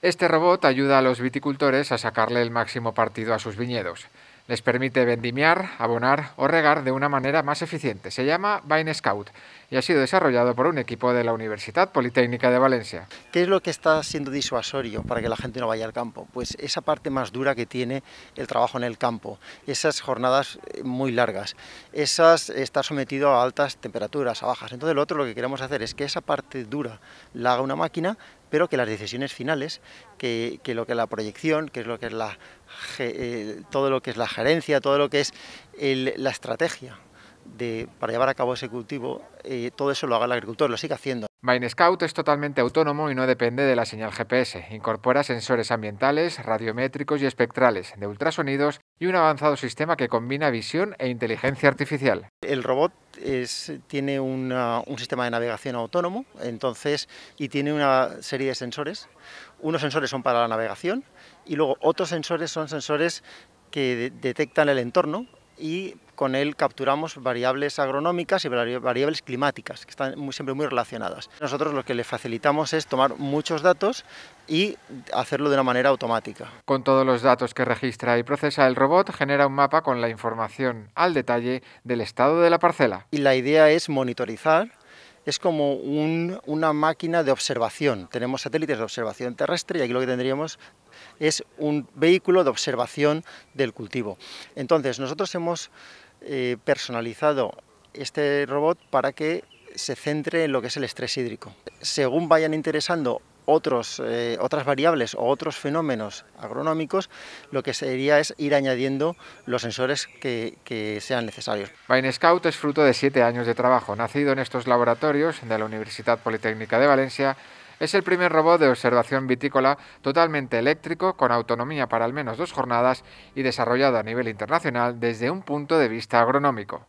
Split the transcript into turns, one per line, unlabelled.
Este robot ayuda a los viticultores a sacarle el máximo partido a sus viñedos. Les permite vendimiar, abonar o regar de una manera más eficiente. Se llama Vine Scout y ha sido desarrollado por un equipo de la Universidad
Politécnica de Valencia. ¿Qué es lo que está siendo disuasorio para que la gente no vaya al campo? Pues esa parte más dura que tiene el trabajo en el campo, esas jornadas eh, muy largas, esas estar sometido a altas temperaturas, a bajas. Entonces lo otro lo que queremos hacer es que esa parte dura la haga una máquina, pero que las decisiones finales, que, lo que es la proyección, que es lo que es la, eh, todo lo que es la gerencia, todo lo que es la estrategia de, para llevar a cabo ese cultivo, eh, todo eso lo haga el agricultor, lo siga haciendo. Mine
es totalmente autónomo y no depende de la señal GPS. Incorpora sensores ambientales, radiométricos y espectrales, de ultrasonidos y un avanzado sistema que combina visión e inteligencia artificial.
El robot tiene un sistema de navegación autónomo entonces, y tiene una serie de sensores. Unos sensores son para la navegación y luego otros sensores son sensores que detectan el entorno y con él capturamos variables agronómicas y variables climáticas, que están siempre muy relacionadas. Nosotros lo que le facilitamos es tomar muchos datos y hacerlo de una manera automática.
Con todos los datos que registra y procesa el robot, genera un mapa con la información al detalle
del estado de la parcela. Y la idea es monitorizar es como una máquina de observación. Tenemos satélites de observación terrestre y aquí lo que tendríamos es un vehículo de observación del cultivo. Entonces, nosotros hemos eh, personalizado este robot para que se centre en lo que es el estrés hídrico. Según vayan interesando eh, otras variables o otros fenómenos agronómicos, lo que sería es ir añadiendo los sensores que, sean necesarios.
Vine Scout es fruto de siete años de trabajo. Nacido en estos laboratorios de la Universidad Politécnica de Valencia, es el primer robot de observación vitícola totalmente eléctrico, con autonomía para al menos dos jornadas y desarrollado a nivel internacional desde un punto de vista agronómico.